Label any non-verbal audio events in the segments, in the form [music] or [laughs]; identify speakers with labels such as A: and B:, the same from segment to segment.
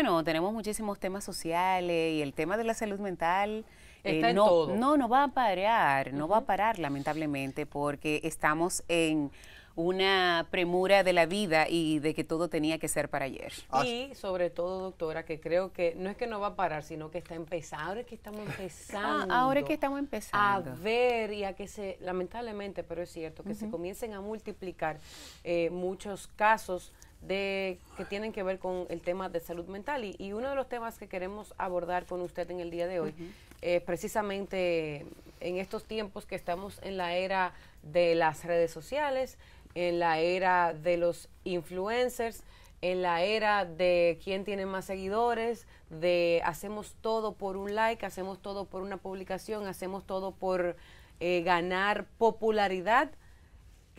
A: bueno, tenemos muchísimos temas sociales y el tema de la salud mental eh, no, no, no va a parar, no va a parar lamentablemente porque estamos en una premura de la vida y de que todo tenía que ser para
B: ayer. Ah, y sobre todo, doctora, que creo que no es que no va a parar, sino que está empezando. Ahora es que estamos ah, empezando. ahora que estamos empezando. A ver y a que se, lamentablemente, pero es cierto, que se comiencen a multiplicar eh, muchos casos de, que tienen que ver con el tema de salud mental. Y, uno de los temas que queremos abordar con usted en el día de hoy, es eh, precisamente en estos tiempos que estamos en la era de las redes sociales, en la era de los influencers, en la era de quién tiene más seguidores, de hacemos todo por un like, hacemos todo por una publicación, hacemos todo por eh, ganar popularidad.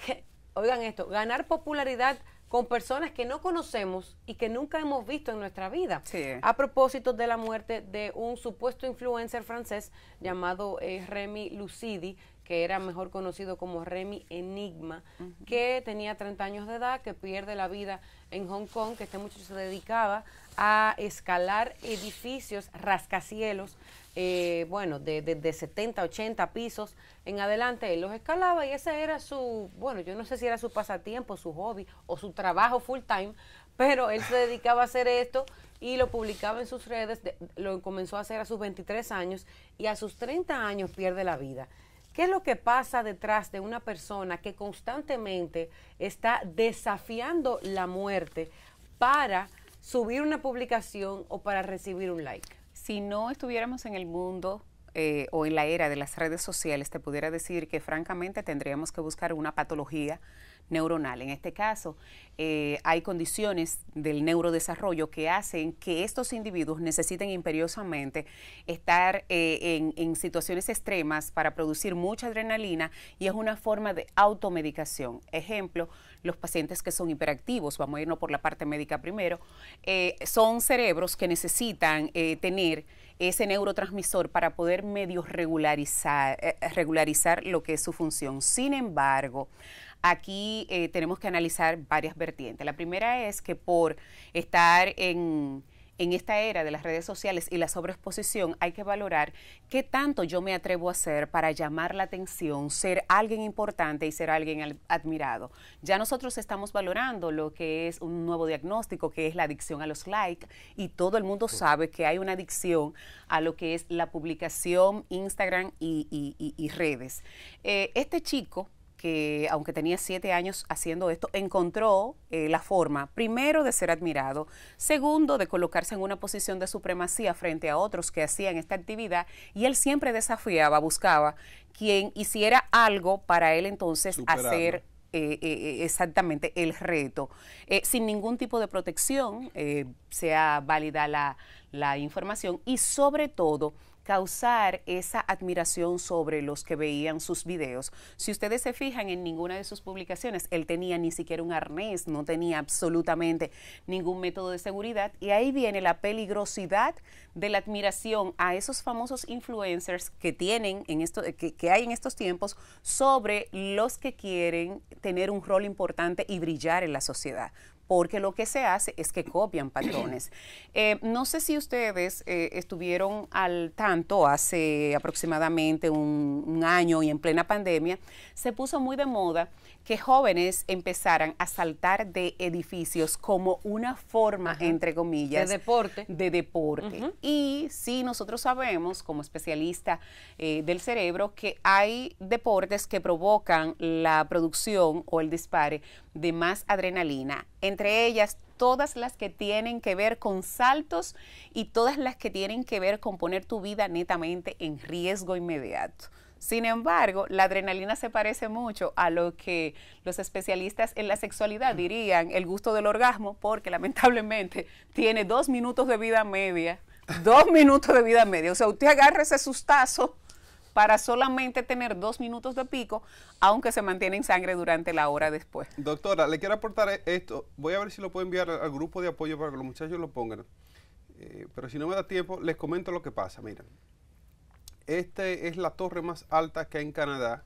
B: [laughs] Oigan esto, ganar popularidad con personas que no conocemos y que nunca hemos visto en nuestra vida. A propósito de la muerte de un supuesto influencer francés llamado eh, Remy Lucidi, que era mejor conocido como Remy Enigma, que tenía 30 años de edad, que pierde la vida en Hong Kong, que este muchacho se dedicaba a escalar edificios, rascacielos, eh, bueno, de, de, 70, 80 pisos en adelante, él los escalaba y ese era su, bueno, yo no sé si era su pasatiempo, su hobby o su trabajo full time, pero él se dedicaba a hacer esto y lo publicaba en sus redes, lo comenzó a hacer a sus 23 años y a sus 30 años pierde la vida. ¿Qué es lo que pasa detrás de una persona que constantemente está desafiando la muerte para subir una publicación o para recibir un like? Si no estuviéramos en el
A: mundo eh, o en la era de las redes sociales te pudiera decir que francamente tendríamos que buscar una patología neuronal. En este caso, eh, hay condiciones del neurodesarrollo que hacen que estos individuos necesiten imperiosamente estar eh, en, en, situaciones extremas para producir mucha adrenalina y es una forma de automedicación. Ejemplo, los pacientes que son hiperactivos, vamos a irnos por la parte médica primero, son cerebros que necesitan tener ese neurotransmisor para poder medio regularizar, eh, eh, regularizar lo que es su función. Sin embargo, aquí eh, tenemos que analizar varias vertientes. La primera es que por estar en en esta era de las redes sociales y la sobreexposición hay que valorar qué tanto yo me atrevo a hacer para llamar la atención, ser alguien importante y ser alguien admirado. Ya nosotros estamos valorando lo que es un nuevo diagnóstico, que es la adicción a los likes, y todo el mundo sabe que hay una adicción a lo que es la publicación, Instagram y, redes. Eh, este chico que aunque tenía siete años haciendo esto, encontró eh, la forma, primero, de ser admirado, segundo, de colocarse en una posición de supremacía frente a otros que hacían esta actividad, y él siempre desafiaba, buscaba quien hiciera algo para él entonces hacer eh, eh, exactamente el reto, sin ningún tipo de protección, sea válida la, la información y sobre todo causar esa admiración sobre los que veían sus videos. Si ustedes se fijan en ninguna de sus publicaciones, él tenía ni siquiera un arnés, no tenía absolutamente ningún método de seguridad y ahí viene la peligrosidad de la admiración a esos famosos influencers que tienen en esto que, hay en estos tiempos sobre los que quieren tener un rol importante y brillar en la sociedad porque lo que se hace es que copian [clears throat] patrones. Eh, no sé si ustedes eh, estuvieron al tanto hace aproximadamente un año y en plena pandemia, se puso muy de moda que jóvenes empezaran a saltar de edificios como una forma, entre comillas, de deporte. De deporte. Y sí, nosotros sabemos, como especialista eh, del cerebro, que hay deportes que provocan la producción o el dispare de más adrenalina. Entre ellas, todas las que tienen que ver con saltos y todas las que tienen que ver con poner tu vida netamente en riesgo inmediato. Sin embargo, la adrenalina se parece mucho a lo que los especialistas en la sexualidad dirían el gusto del orgasmo, porque lamentablemente tiene dos minutos de vida media. [laughs] Dos minutos de vida media. O sea, usted agarra ese sustazo para solamente tener dos minutos de pico, aunque se mantiene en sangre durante la hora después.
C: Doctora, le quiero aportar esto. Voy a ver si lo puedo enviar al grupo de apoyo para que los muchachos lo pongan. Eh, pero si no me da tiempo, les comento lo que pasa. Miren, esta es la torre más alta que hay en Canadá.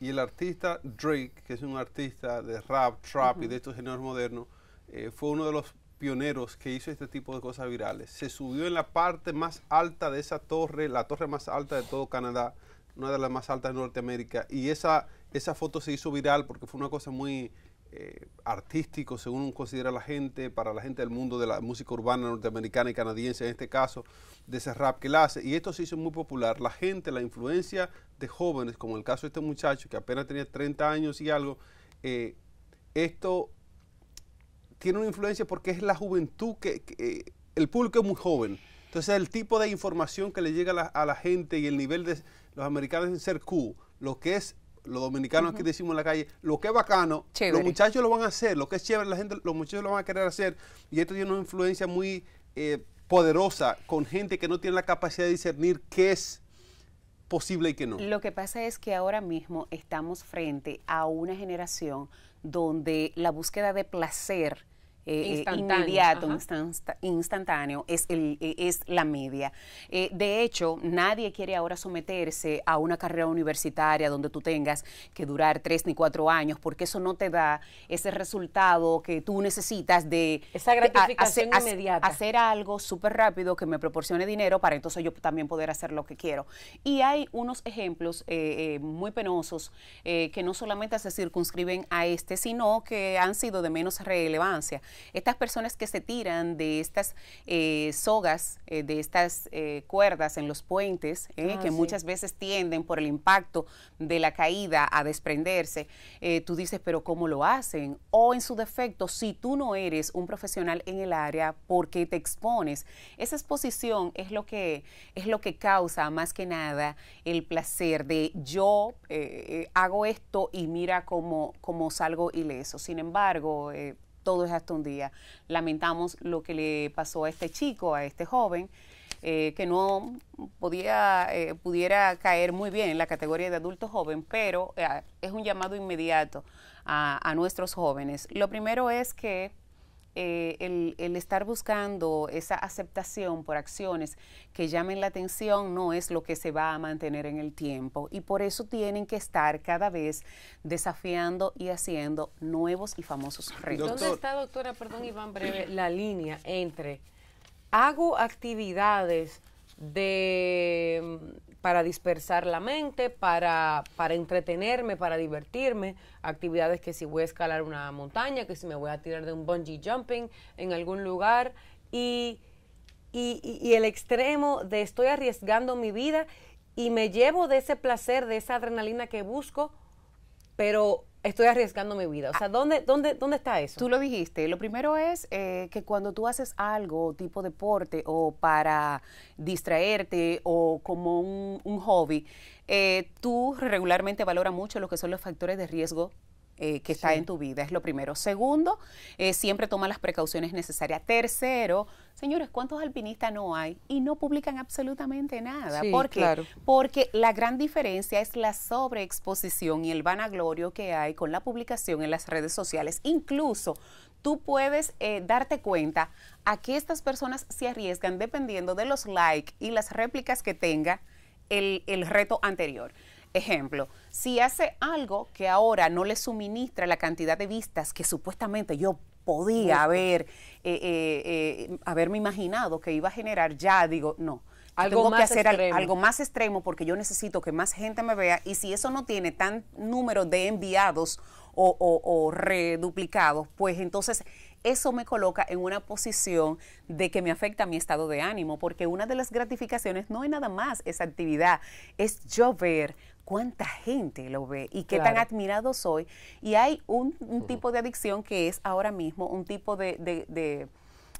C: Y el artista Drake, que es un artista de rap, trap y de estos géneros modernos, eh, fue uno de los pioneros que hizo este tipo de cosas virales. Se subió en la parte más alta de esa torre, la torre más alta de todo Canadá, una de las más altas de Norteamérica. Y esa, esa foto se hizo viral porque fue una cosa muy, eh, artístico, según considera la gente, para la gente del mundo de la música urbana norteamericana y canadiense, en este caso, de ese rap que la hace. Y esto se hizo muy popular. La gente, la influencia de jóvenes, como el caso de este muchacho que apenas tenía 30 años y algo, eh, esto tiene una influencia porque es la juventud que, eh, el público es muy joven. Entonces el tipo de información que le llega a la, a la gente y el nivel de los americanos en ser cool, lo que es los dominicanos aquí decimos en la calle, lo que es bacano, los muchachos lo van a hacer, lo que es chévere, la gente, los muchachos lo van a querer hacer. Y esto tiene una influencia muy eh, poderosa con gente que no tiene la capacidad de discernir qué es posible y qué no.
A: Lo que pasa es que ahora mismo estamos frente a una generación donde la búsqueda de placer eh, eh, inmediato, instantáneo, es, el, eh, es la media. de hecho, nadie quiere ahora someterse a una carrera universitaria donde tú tengas que durar tres ni cuatro años, porque eso no te da ese resultado que tú necesitas de Esa gratificación hacer, inmediata. hacer algo súper rápido que me proporcione dinero para entonces yo también poder hacer lo que quiero. Y hay unos ejemplos muy penosos que no solamente se circunscriben a este, sino que han sido de menos relevancia. Estas personas que se tiran de estas eh, sogas, eh, de estas eh, cuerdas en los puentes, ah, que muchas veces tienden por el impacto de la caída a desprenderse, tú dices, pero ¿cómo lo hacen? O en su defecto, si tú no eres un profesional en el área, ¿por qué te expones? Esa exposición es lo que, es lo que causa más que nada el placer de yo hago esto y mira cómo, salgo ileso. Sin embargo, todo es hasta un día. Lamentamos lo que le pasó a este chico, a este joven, eh, que no podía, eh, pudiera caer muy bien en la categoría de adulto joven, pero eh, es un llamado inmediato a nuestros jóvenes. Lo primero es que eh, el, estar buscando esa aceptación por acciones que llamen la atención no es lo que se va a mantener en el tiempo y por eso tienen que estar cada vez desafiando y haciendo nuevos y famosos retos. ¿Dónde está,
B: doctora, perdón Iván, breve,
A: la línea
B: entre hago actividades de para dispersar la mente, para, para, entretenerme, para divertirme. Actividades que si voy a escalar una montaña, que si me voy a tirar de un bungee jumping en algún lugar. Y, y, y el extremo de estoy arriesgando mi vida y me llevo de ese placer, de esa adrenalina que busco, pero estoy arriesgando mi vida. O sea, ah. ¿dónde, dónde, dónde está eso? Tú lo dijiste. Lo primero es eh, que cuando tú
A: haces algo tipo deporte o para distraerte o como un, hobby, eh, tú regularmente valoras mucho lo que son los factores de riesgo eh, que está en tu vida, es lo primero. Segundo, eh, siempre toma las precauciones necesarias. Tercero, señores, ¿cuántos alpinistas no hay? Y no publican absolutamente nada. Claro. Porque la gran diferencia es la sobreexposición y el vanaglorio que hay con la publicación en las redes sociales. Incluso tú puedes eh, darte cuenta a que estas personas se arriesgan dependiendo de los likes y las réplicas que tenga el, el reto anterior. Ejemplo, si hace algo que ahora no le suministra la cantidad de vistas que supuestamente yo podía haber, eh, eh, eh, haberme imaginado que iba a generar, ya digo, no. Algo tengo que hacer algo más extremo porque yo necesito que más gente me vea y si eso no tiene tan número de enviados o reduplicados, pues entonces eso me coloca en una posición de que me afecta mi estado de ánimo, porque una de las gratificaciones no es nada más esa actividad, es yo ver cuánta gente lo ve y qué tan admirado soy. Y hay un, tipo de adicción que es ahora mismo un tipo de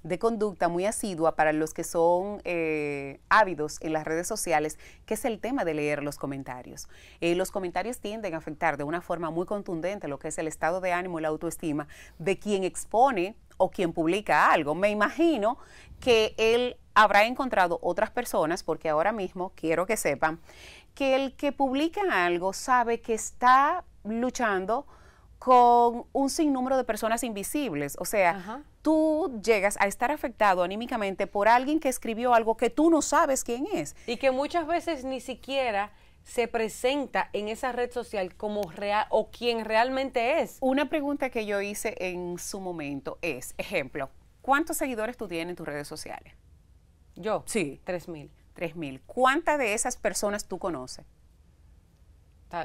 A: de conducta muy asidua para los que son eh, ávidos en las redes sociales, que es el tema de leer los comentarios. Eh, los comentarios tienden a afectar de una forma muy contundente lo que es el estado de ánimo y la autoestima de quien expone o quien publica algo. Me imagino que él habrá encontrado otras personas, porque ahora mismo quiero que sepan que el que publica algo sabe que está luchando con un sinnúmero de personas invisibles. O sea, tú llegas a estar afectado anímicamente por alguien que escribió algo que tú no sabes quién es.
B: Y que muchas veces ni siquiera se presenta en esa red social como real o quien realmente es. Una pregunta que yo hice en su momento es, ejemplo, ¿cuántos seguidores
A: tú tienes en tus redes sociales? Yo. Sí. Tres mil. Tres mil. ¿Cuántas de esas personas tú conoces?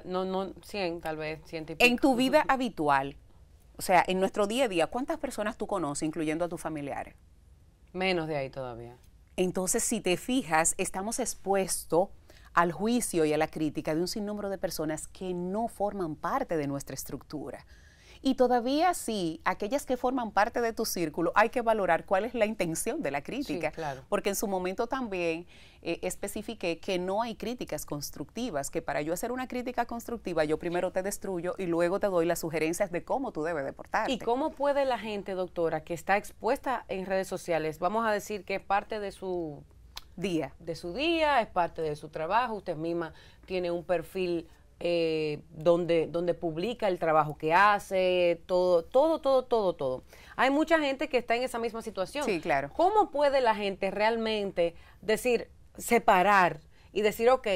B: no, no, 100 tal vez, 100 y pico. En tu vida
A: habitual, o sea, en nuestro día a día, ¿cuántas personas tú conoces, incluyendo a tus familiares? Menos de ahí todavía. Entonces, si te fijas, estamos expuestos al juicio y a la crítica de un sinnúmero de personas que no forman parte de nuestra estructura. Y todavía sí, aquellas que forman parte de tu círculo, hay que valorar cuál es la intención de la crítica. Porque en su momento también eh, que no hay críticas constructivas, que para yo hacer una crítica constructiva, yo primero te destruyo y luego te doy las sugerencias de cómo tú debes deportarte. ¿Y cómo
B: puede la gente, doctora, que está expuesta en redes sociales, vamos a decir que es parte de su día, de su día, es parte de su trabajo, usted misma tiene un perfil eh, donde, donde publica el trabajo que hace, todo, todo, todo, todo, todo. Hay mucha gente que está en esa misma situación. Sí, claro. ¿Cómo puede la gente realmente decir, separar y decir, ok,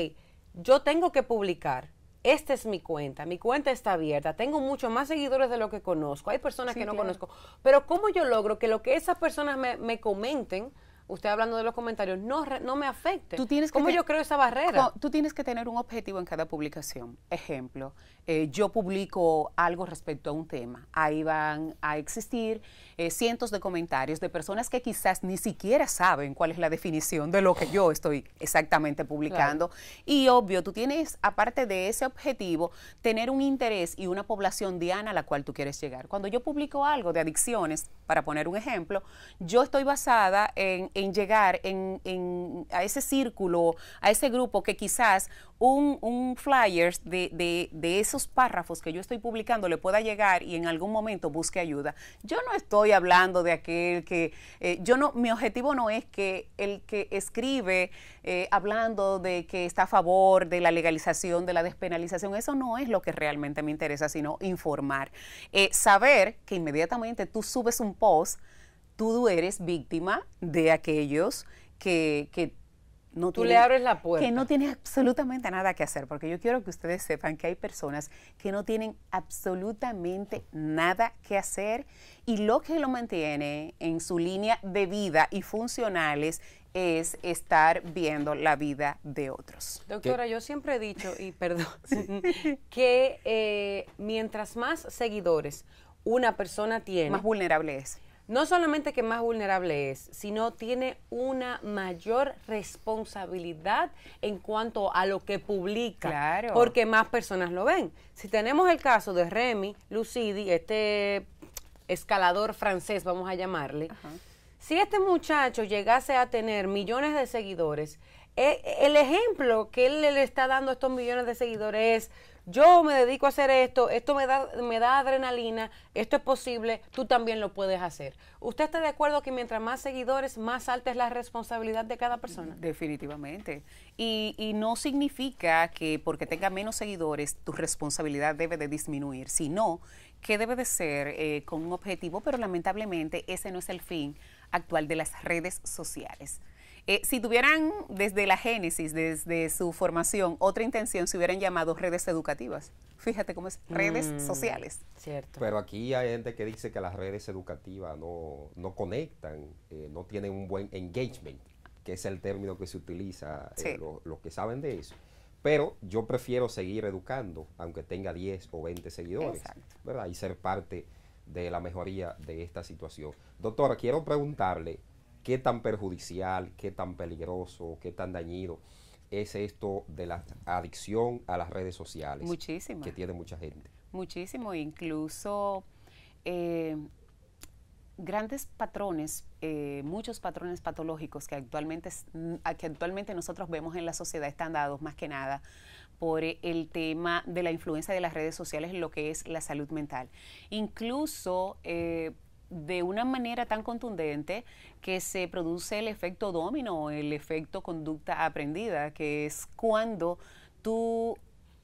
B: yo tengo que publicar? Esta es mi cuenta, mi cuenta está abierta, tengo muchos más seguidores de lo que conozco, hay personas que no conozco, pero ¿cómo yo logro que lo que esas personas me comenten, usted hablando de los comentarios, no, no me afecte. ¿Cómo yo creo esa barrera?
A: Tú tienes que tener un objetivo en cada publicación. Ejemplo, eh, yo publico algo respecto a un tema. Ahí van a existir eh, cientos de comentarios de personas que quizás ni siquiera saben cuál es la definición de lo que yo estoy exactamente publicando. Y obvio, tú tienes, aparte de ese objetivo, tener un interés y una población diana a la cual tú quieres llegar. Cuando yo publico algo de adicciones, para poner un ejemplo, yo estoy basada en en llegar en, a ese círculo, a ese grupo que quizás un, un flyer de, de, esos párrafos que yo estoy publicando le pueda llegar y en algún momento busque ayuda. Yo no estoy hablando de aquel que, eh, yo no, mi objetivo no es que el que escribe eh, hablando de que está a favor de la legalización, de la despenalización, eso no es lo que realmente me interesa, sino informar. Eh, saber que inmediatamente tú subes un post, tú eres víctima de aquellos que, no tú le abres la puerta. Que no tienes absolutamente nada que hacer, porque yo quiero que ustedes sepan que hay personas que no tienen absolutamente nada que hacer y lo que lo mantiene en su línea de vida y funcionales es estar viendo la vida de otros. Doctora,
B: yo siempre he dicho, y perdón, [laughs] [laughs] que eh, mientras más seguidores una persona tiene, más vulnerable es no solamente que más vulnerable es, sino tiene una mayor responsabilidad en cuanto a lo que publica, porque más personas lo ven. Si tenemos el caso de Remy Lucidi, este escalador francés, vamos a llamarle, si este muchacho llegase a tener millones de seguidores, eh, el ejemplo que él le está dando a estos millones de seguidores es, yo me dedico a hacer esto, esto me da, adrenalina, esto es posible, tú también lo puedes hacer. ¿Usted está de acuerdo que mientras más seguidores, más alta es la responsabilidad de cada persona? Definitivamente. Y, no
A: significa que porque tenga menos seguidores, tu responsabilidad debe de disminuir, sino que debe de ser eh, con un objetivo, pero lamentablemente ese no es el fin actual de las redes sociales. Eh, si tuvieran desde la génesis, desde su formación, otra intención, se hubieran llamado redes educativas. Fíjate cómo es, redes mm, sociales. Cierto. Pero aquí hay gente que dice que las redes educativas no, conectan, eh, no tienen un buen engagement, que es el término que se utiliza, eh, los que saben de eso. Pero yo prefiero seguir educando, aunque tenga 10 o 20 seguidores, Exacto. Y ser parte de la mejoría de esta situación. Doctora, quiero preguntarle qué tan perjudicial, qué tan peligroso, qué tan dañido es esto de la adicción a las redes sociales. Muchísimo. Que tiene mucha gente. Muchísimo, incluso eh, grandes patrones, eh, muchos patrones patológicos que actualmente, mm, que actualmente nosotros vemos en la sociedad están dados más que nada por el tema de la influencia de las redes sociales en lo que es la salud mental. Incluso eh, de una manera tan contundente que se produce el efecto domino, el efecto conducta aprendida, que es cuando tú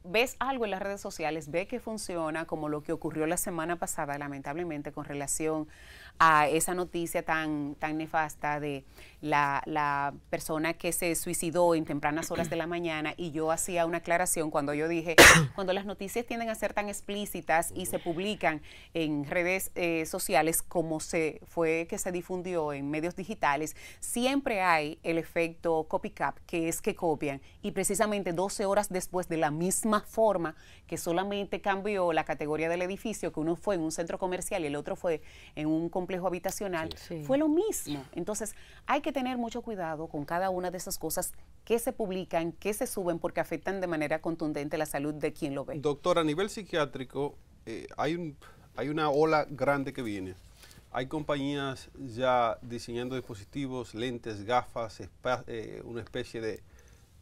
A: ves algo en las redes sociales, ves que funciona, como lo que ocurrió la semana pasada, lamentablemente, con relación a esa noticia tan, tan nefasta de la, persona que se suicidó en tempranas horas de la mañana y yo hacía una aclaración cuando yo dije, [coughs] cuando las noticias tienden a ser tan explícitas y se publican en redes eh, sociales como se fue que se difundió en medios digitales, siempre hay el efecto copycat, que es que copian y precisamente 12 horas después de la misma forma que solamente cambió la categoría del edificio, que uno fue en un centro comercial y el otro fue en un complejo habitacional, fue lo mismo. Entonces, hay que tener mucho cuidado con cada una de esas cosas que se publican, que se suben, porque afectan de manera contundente la salud de quien lo ve.
C: Doctor, a nivel psiquiátrico, eh, hay, hay una ola grande que viene. Hay compañías ya diseñando dispositivos, lentes, gafas, eh, una especie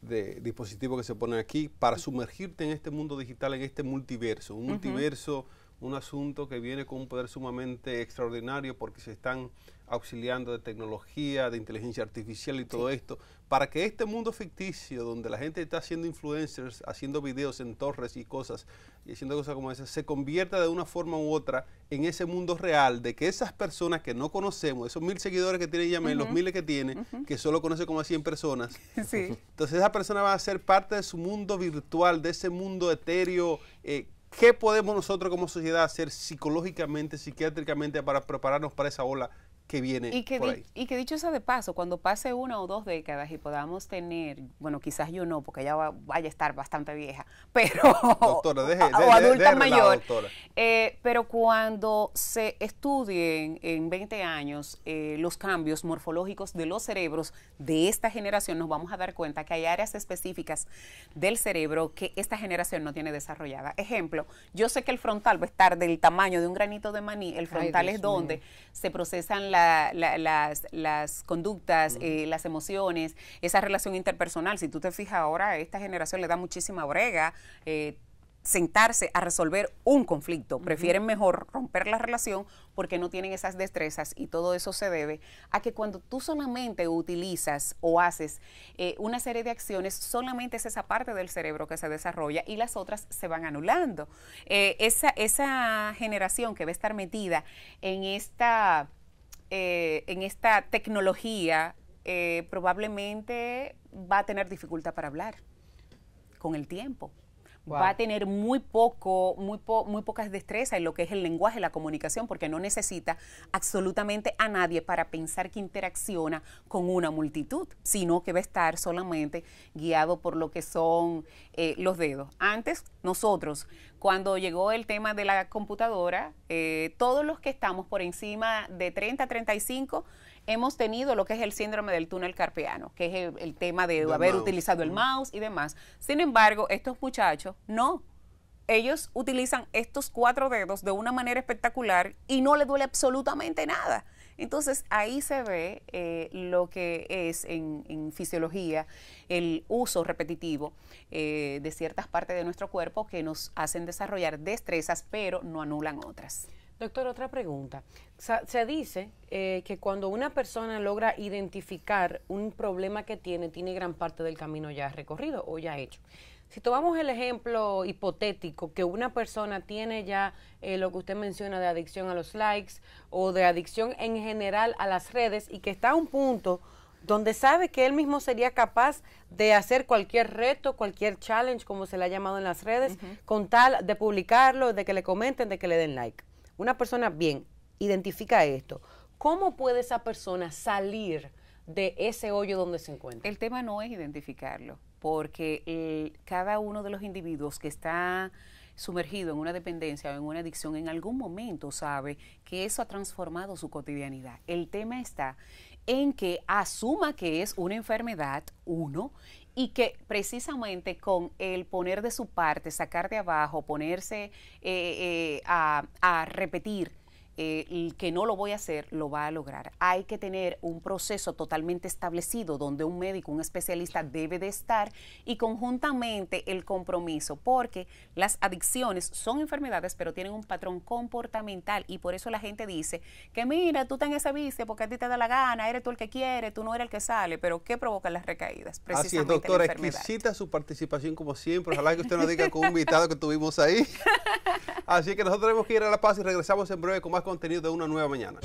C: de, dispositivo que se ponen aquí para sumergirte en este mundo digital, en este multiverso, un multiverso un asunto que viene con un poder sumamente extraordinario porque se están auxiliando de tecnología, de inteligencia artificial y todo esto, para que este mundo ficticio donde la gente está haciendo influencers, haciendo videos en torres y cosas, y haciendo cosas como esas, se convierta de una forma u otra en ese mundo real, de que esas personas que no conocemos, esos mil seguidores que tiene Yamel, los miles que tiene, que solo conoce como a 100 personas, [laughs] entonces esa persona va a ser parte de su mundo virtual, de ese mundo etéreo eh, ¿Qué podemos nosotros como sociedad hacer psicológicamente, psiquiátricamente para prepararnos para esa ola que viene y que
A: Y que dicho sea de paso, cuando pase una o dos décadas y podamos tener, bueno, quizás yo no, porque ya vaya a estar bastante vieja, [laughs] pero... [laughs]
C: o adulta mayor.
A: Eh, pero cuando se estudien en 20 años eh, los cambios morfológicos de los cerebros de esta generación, nos vamos a dar cuenta que hay áreas específicas del cerebro que esta generación no tiene desarrollada. Ejemplo, yo sé que el frontal va a estar del tamaño de un granito de maní, el frontal es donde se procesan las las, conductas, eh, las emociones, esa relación interpersonal. Si tú te fijas ahora, a esta generación le da muchísima brega. Eh, sentarse a resolver un conflicto. Prefieren mejor romper la relación porque no tienen esas destrezas y todo eso se debe a que cuando tú solamente utilizas o haces eh, una serie de acciones, solamente es esa parte del cerebro que se desarrolla y las otras se van anulando. esa generación que va a estar metida en esta eh, en esta tecnología eh, probablemente va a tener dificultad para hablar con el tiempo va a tener muy poco, muy, muy pocas destrezas en lo que es el lenguaje, la comunicación, porque no necesita absolutamente a nadie para pensar que interacciona con una multitud, sino que va a estar solamente guiado por lo que son eh, los dedos. Antes, nosotros, cuando llegó el tema de la computadora, eh, todos los que estamos por encima de 30, 35, hemos tenido lo que es el síndrome del túnel carpiano, que es el, tema de, haber utilizado el mm. mouse y demás. Sin embargo, estos muchachos no. Ellos utilizan estos cuatro dedos de una manera espectacular y no les duele absolutamente nada. Entonces ahí se ve eh, lo que es en, fisiología el uso repetitivo eh, de ciertas partes de nuestro cuerpo que nos hacen desarrollar destrezas, pero no anulan
B: otras. Doctor, otra pregunta. Se dice eh, que cuando una persona logra identificar un problema que tiene, tiene gran parte del camino ya recorrido o ya hecho. Si tomamos el ejemplo hipotético que una persona tiene ya eh, lo que usted menciona de adicción a los likes o de adicción en general a las redes y que está a un punto donde sabe que él mismo sería capaz de hacer cualquier reto, cualquier challenge, como se le ha llamado en las redes, con tal de publicarlo, de que le comenten, de que le den like una persona, bien, identifica esto. ¿Cómo puede esa persona salir de ese hoyo donde se encuentra? El tema no es identificarlo, porque
A: cada uno de los individuos que está sumergido en una dependencia o en una adicción, en algún momento sabe que eso ha transformado su cotidianidad. El tema está en que asuma que es una enfermedad, uno, y que precisamente con el poner de su parte, sacar de abajo, ponerse eh, eh, a repetir el eh, que no lo voy a hacer lo va a lograr. Hay que tener un proceso totalmente establecido donde un médico, un especialista debe de estar y conjuntamente el compromiso, porque las adicciones son enfermedades, pero tienen un patrón comportamental y por eso la gente dice que mira, tú estás en esa bici porque a ti te da la gana, eres tú el que quiere, tú no eres el que sale, pero ¿qué provocan las recaídas? Precisamente Así doctora, exquisita
C: su participación como siempre. Ojalá que usted nos diga con un invitado que tuvimos ahí. [laughs] Así que nosotros tenemos que ir a La Paz y regresamos en breve con más contenido de una nueva mañana.